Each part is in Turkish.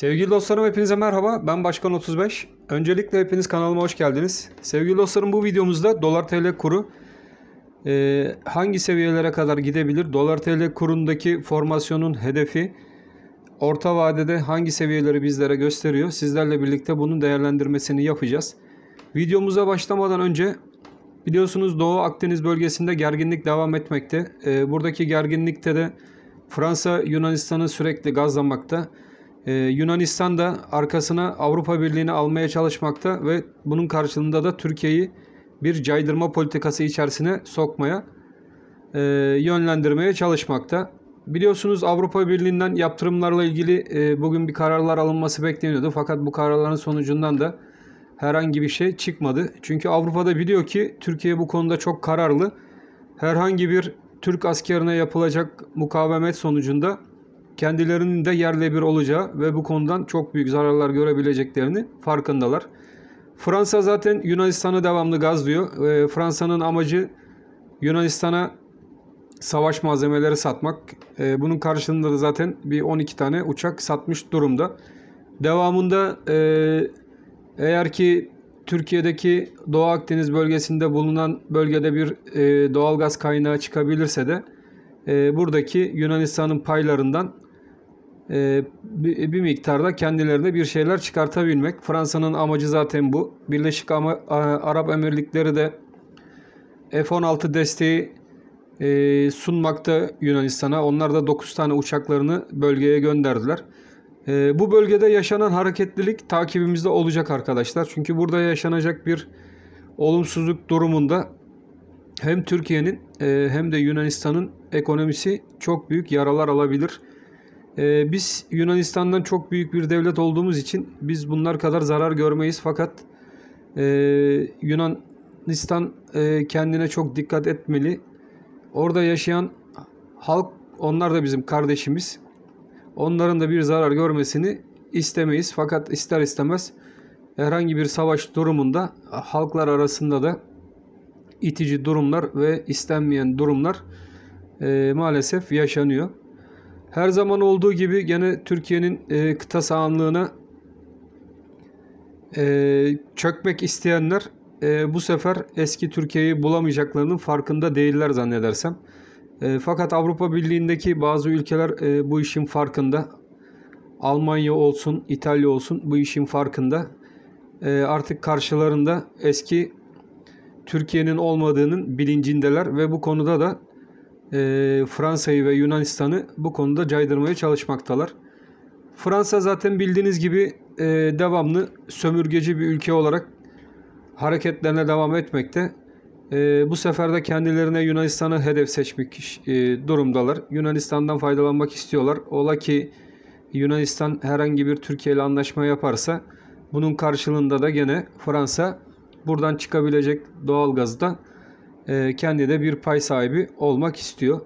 Sevgili dostlarım hepinize merhaba. Ben Başkan 35. Öncelikle hepiniz kanalıma hoş geldiniz. Sevgili dostlarım bu videomuzda dolar TL kuru e, hangi seviyelere kadar gidebilir? Dolar TL kurundaki formasyonun hedefi orta vadede hangi seviyeleri bizlere gösteriyor? Sizlerle birlikte bunun değerlendirmesini yapacağız. Videomuza başlamadan önce biliyorsunuz Doğu Akdeniz bölgesinde gerginlik devam etmekte. E, buradaki gerginlikte de Fransa Yunanistan'ı sürekli gazlamakta. Ee, Yunanistan da arkasına Avrupa Birliği'ni almaya çalışmakta ve bunun karşılığında da Türkiye'yi bir caydırma politikası içerisine sokmaya, e, yönlendirmeye çalışmakta. Biliyorsunuz Avrupa Birliği'nden yaptırımlarla ilgili e, bugün bir kararlar alınması bekleniyordu. Fakat bu kararların sonucundan da herhangi bir şey çıkmadı. Çünkü Avrupa'da biliyor ki Türkiye bu konuda çok kararlı. Herhangi bir Türk askerine yapılacak mukavemet sonucunda kendilerinin de yerle bir olacağı ve bu konudan çok büyük zararlar görebileceklerini farkındalar. Fransa zaten Yunanistan'a devamlı gazlıyor. E, Fransa'nın amacı Yunanistan'a savaş malzemeleri satmak. E, bunun karşılığında da zaten bir 12 tane uçak satmış durumda. Devamında e, eğer ki Türkiye'deki Doğu Akdeniz bölgesinde bulunan bölgede bir e, doğal gaz kaynağı çıkabilirse de e, buradaki Yunanistan'ın paylarından ee, bir miktarda kendilerine bir şeyler çıkartabilmek. Fransa'nın amacı zaten bu. Birleşik Arap Emirlikleri de F-16 desteği e, sunmakta Yunanistan'a. Onlar da 9 tane uçaklarını bölgeye gönderdiler. E, bu bölgede yaşanan hareketlilik takibimizde olacak arkadaşlar. Çünkü burada yaşanacak bir olumsuzluk durumunda hem Türkiye'nin e, hem de Yunanistan'ın ekonomisi çok büyük yaralar alabilir. Ee, biz Yunanistan'dan çok büyük bir devlet olduğumuz için biz bunlar kadar zarar görmeyiz. Fakat e, Yunanistan e, kendine çok dikkat etmeli. Orada yaşayan halk onlar da bizim kardeşimiz. Onların da bir zarar görmesini istemeyiz. Fakat ister istemez herhangi bir savaş durumunda halklar arasında da itici durumlar ve istenmeyen durumlar e, maalesef yaşanıyor. Her zaman olduğu gibi gene Türkiye'nin e, kıta sahanlığına e, çökmek isteyenler e, bu sefer eski Türkiye'yi bulamayacaklarının farkında değiller zannedersem. E, fakat Avrupa Birliği'ndeki bazı ülkeler e, bu işin farkında. Almanya olsun, İtalya olsun bu işin farkında. E, artık karşılarında eski Türkiye'nin olmadığının bilincindeler ve bu konuda da e, Fransa'yı ve Yunanistan'ı bu konuda caydırmaya çalışmaktalar. Fransa zaten bildiğiniz gibi e, devamlı sömürgeci bir ülke olarak hareketlerine devam etmekte. E, bu sefer de kendilerine Yunanistan'ı hedef seçmek e, durumdalar. Yunanistan'dan faydalanmak istiyorlar. Ola ki Yunanistan herhangi bir Türkiye ile anlaşma yaparsa bunun karşılığında da gene Fransa buradan çıkabilecek doğalgazda e, kendi de bir pay sahibi olmak istiyor.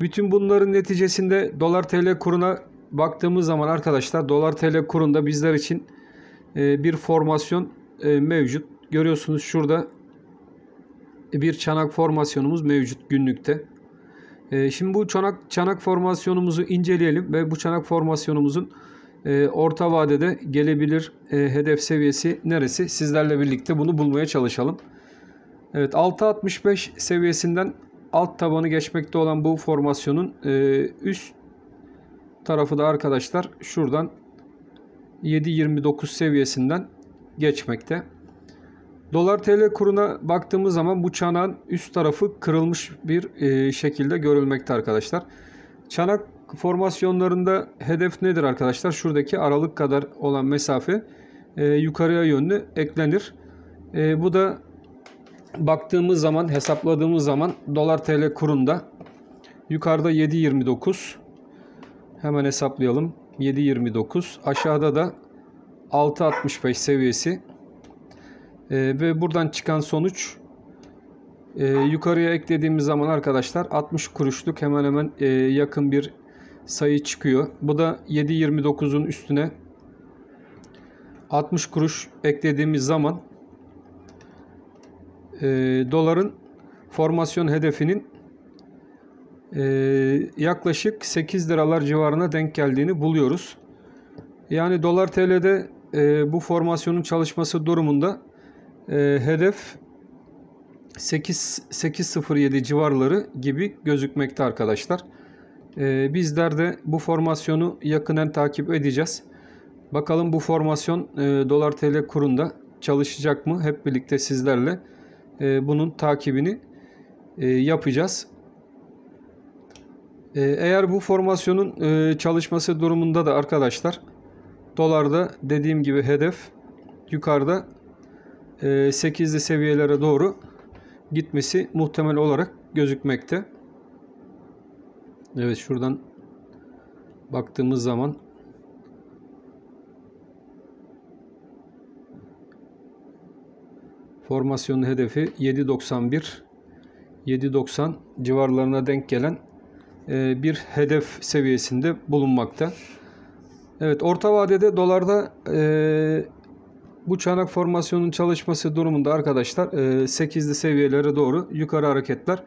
Bütün bunların neticesinde dolar TL kuruna baktığımız zaman arkadaşlar dolar TL kurunda bizler için e, bir formasyon e, mevcut. Görüyorsunuz şurada bir çanak formasyonumuz mevcut günlükte. Şimdi bu çanak, çanak formasyonumuzu inceleyelim ve bu çanak formasyonumuzun orta vadede gelebilir hedef seviyesi neresi? Sizlerle birlikte bunu bulmaya çalışalım. Evet 6.65 seviyesinden alt tabanı geçmekte olan bu formasyonun e, üst tarafı da arkadaşlar şuradan 7.29 seviyesinden geçmekte. Dolar TL kuruna baktığımız zaman bu çanağın üst tarafı kırılmış bir e, şekilde görülmekte arkadaşlar. Çanak formasyonlarında hedef nedir arkadaşlar? Şuradaki aralık kadar olan mesafe e, yukarıya yönlü eklenir. E, bu da baktığımız zaman, hesapladığımız zaman dolar TL kurunda yukarıda 7.29 hemen hesaplayalım. 7.29 aşağıda da 6.65 seviyesi ee, ve buradan çıkan sonuç e, yukarıya eklediğimiz zaman arkadaşlar 60 kuruşluk hemen hemen e, yakın bir sayı çıkıyor. Bu da 7.29'un üstüne 60 kuruş eklediğimiz zaman e, doların formasyon hedefinin e, yaklaşık 8 liralar civarına denk geldiğini buluyoruz. Yani dolar TL'de e, bu formasyonun çalışması durumunda e, hedef 8.07 civarları gibi gözükmekte arkadaşlar. E, bizler de bu formasyonu yakından takip edeceğiz. Bakalım bu formasyon e, dolar TL kurunda çalışacak mı? Hep birlikte sizlerle e, bunun takibini e, yapacağız. E, eğer bu formasyonun e, çalışması durumunda da arkadaşlar dolarda dediğim gibi hedef yukarıda e, 8'li seviyelere doğru gitmesi muhtemel olarak gözükmekte. Evet şuradan baktığımız zaman Formasyonun hedefi 7.91 7.90 civarlarına denk gelen e, bir hedef seviyesinde bulunmakta. Evet orta vadede dolarda e, bu çanak formasyonun çalışması durumunda arkadaşlar e, 8'li seviyelere doğru yukarı hareketler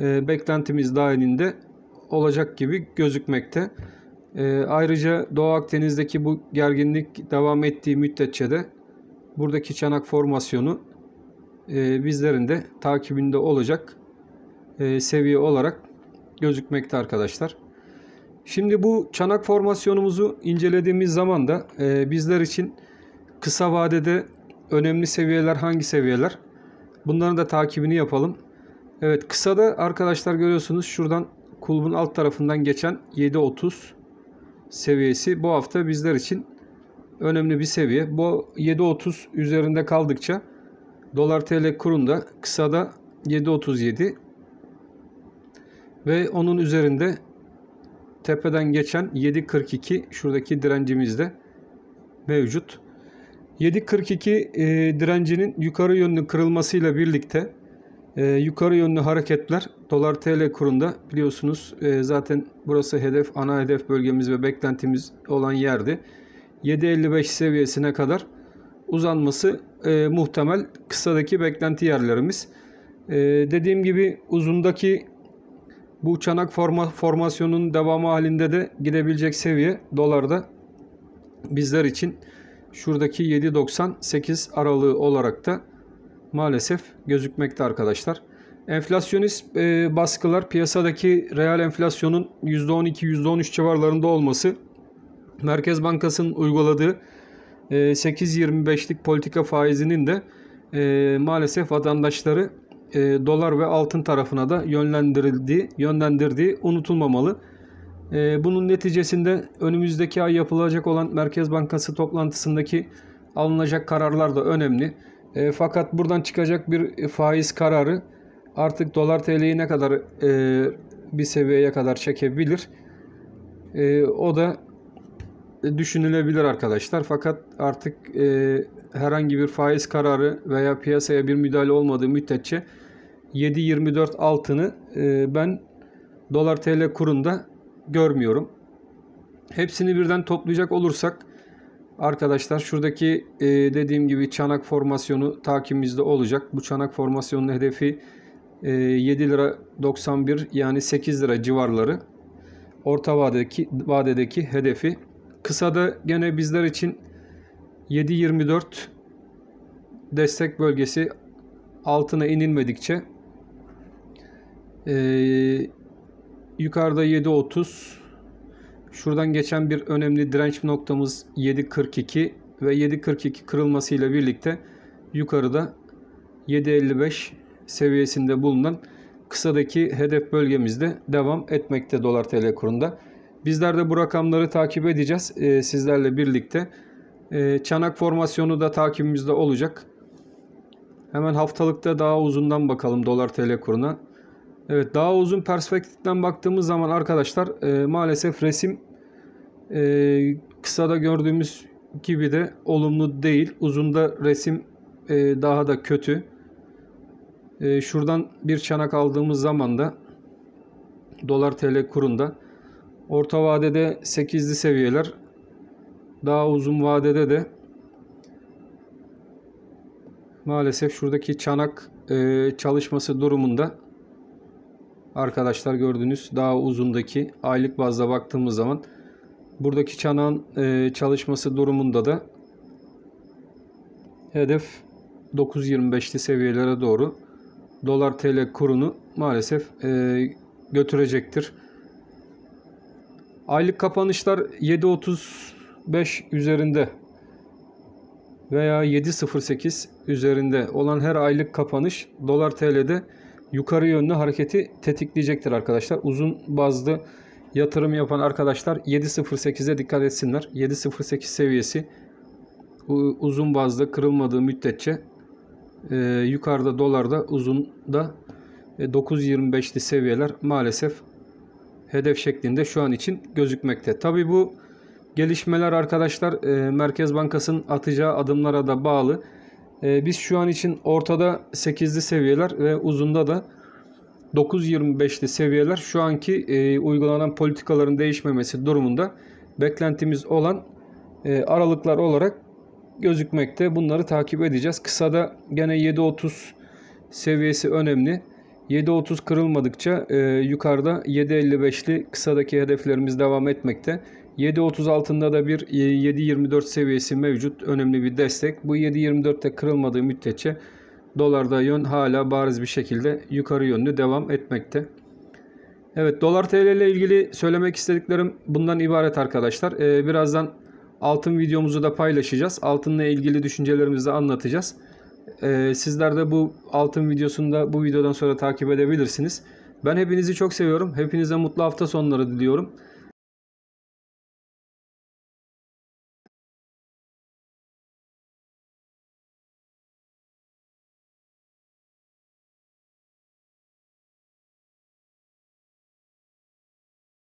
e, beklentimiz dahilinde olacak gibi gözükmekte. E, ayrıca Doğu Akdeniz'deki bu gerginlik devam ettiği müddetçe de buradaki çanak formasyonu e, bizlerin de takibinde olacak e, seviye olarak gözükmekte arkadaşlar. Şimdi bu çanak formasyonumuzu incelediğimiz zaman da e, bizler için kısa vadede önemli seviyeler hangi seviyeler? Bunların da takibini yapalım. Evet kısada arkadaşlar görüyorsunuz şuradan kulbun alt tarafından geçen 7.30 seviyesi bu hafta bizler için önemli bir seviye. Bu 7.30 üzerinde kaldıkça Dolar TL kurunda kısada 7.37 ve onun üzerinde tepeden geçen 7.42 şuradaki direncimizde mevcut. 7.42 e, direncinin yukarı yönlü kırılmasıyla birlikte e, yukarı yönlü hareketler dolar TL kurunda biliyorsunuz e, zaten burası hedef ana hedef bölgemiz ve beklentimiz olan yerdi. 7.55 seviyesine kadar uzanması e, muhtemel kısadaki beklenti yerlerimiz. E, dediğim gibi uzundaki bu çanak forma, formasyonun devamı halinde de gidebilecek seviye dolarda bizler için şuradaki 7.98 aralığı olarak da maalesef gözükmekte arkadaşlar. Enflasyonist e, baskılar piyasadaki reel enflasyonun %12-%13 civarlarında olması Merkez Bankası'nın uyguladığı 8.25'lik ee, politika faizinin de e, maalesef vatandaşları e, dolar ve altın tarafına da yönlendirildiği, yönlendirdiği unutulmamalı. E, bunun neticesinde önümüzdeki ay yapılacak olan Merkez Bankası toplantısındaki alınacak kararlar da önemli. E, fakat buradan çıkacak bir faiz kararı artık dolar TL'yi ne kadar e, bir seviyeye kadar çekebilir. E, o da düşünülebilir arkadaşlar. Fakat artık e, herhangi bir faiz kararı veya piyasaya bir müdahale olmadığı müddetçe 7.24 altını e, ben dolar TL kurunda görmüyorum. Hepsini birden toplayacak olursak arkadaşlar şuradaki e, dediğim gibi çanak formasyonu takibimizde olacak. Bu çanak formasyonun hedefi e, 7 lira 91 yani 8 lira civarları. Orta vadedeki, vadedeki hedefi Kısada gene bizler için 7.24 destek bölgesi altına inilmedikçe e, yukarıda 7.30 şuradan geçen bir önemli direnç noktamız 7.42 ve 7.42 kırılmasıyla birlikte yukarıda 7.55 seviyesinde bulunan kısadaki hedef bölgemizde devam etmekte dolar tl kurunda. Bizler de bu rakamları takip edeceğiz e, sizlerle birlikte. E, çanak formasyonu da takibimizde olacak. Hemen haftalıkta daha uzundan bakalım dolar tl kuruna. Evet daha uzun perspektiften baktığımız zaman arkadaşlar e, maalesef resim e, kısada gördüğümüz gibi de olumlu değil. Uzunda resim e, daha da kötü. E, şuradan bir çanak aldığımız zaman da dolar tl kurunda Orta vadede 8'li seviyeler. Daha uzun vadede de maalesef şuradaki çanak e, çalışması durumunda arkadaşlar gördüğünüz daha uzundaki aylık bazda baktığımız zaman buradaki çanağın e, çalışması durumunda da hedef 9.25'li seviyelere doğru dolar tl kurunu maalesef e, götürecektir. Aylık kapanışlar 7.35 üzerinde veya 7.08 üzerinde olan her aylık kapanış dolar TL'de yukarı yönlü hareketi tetikleyecektir arkadaşlar. Uzun bazlı yatırım yapan arkadaşlar 7.08'e dikkat etsinler. 7.08 seviyesi uzun bazda kırılmadığı müddetçe e, yukarıda dolarda uzun da 9.25'li e, seviyeler maalesef hedef şeklinde şu an için gözükmekte. Tabi bu gelişmeler arkadaşlar e, Merkez Bankası'nın atacağı adımlara da bağlı. E, biz şu an için ortada 8'li seviyeler ve uzunda da 9.25'li seviyeler şu anki e, uygulanan politikaların değişmemesi durumunda beklentimiz olan e, aralıklar olarak gözükmekte. Bunları takip edeceğiz. Kısada gene 7.30 seviyesi önemli. 7.30 kırılmadıkça e, yukarıda 7.55'li kısadaki hedeflerimiz devam etmekte. 7.30 altında da bir 7.24 e, seviyesi mevcut. Önemli bir destek. Bu 7.24'te kırılmadığı müddetçe dolarda yön hala bariz bir şekilde yukarı yönlü devam etmekte. Evet dolar TL ile ilgili söylemek istediklerim bundan ibaret arkadaşlar. Ee, birazdan altın videomuzu da paylaşacağız. Altınla ilgili düşüncelerimizi de anlatacağız. E, sizler de bu altın videosunda bu videodan sonra takip edebilirsiniz. Ben hepinizi çok seviyorum. Hepinize mutlu hafta sonları diliyorum.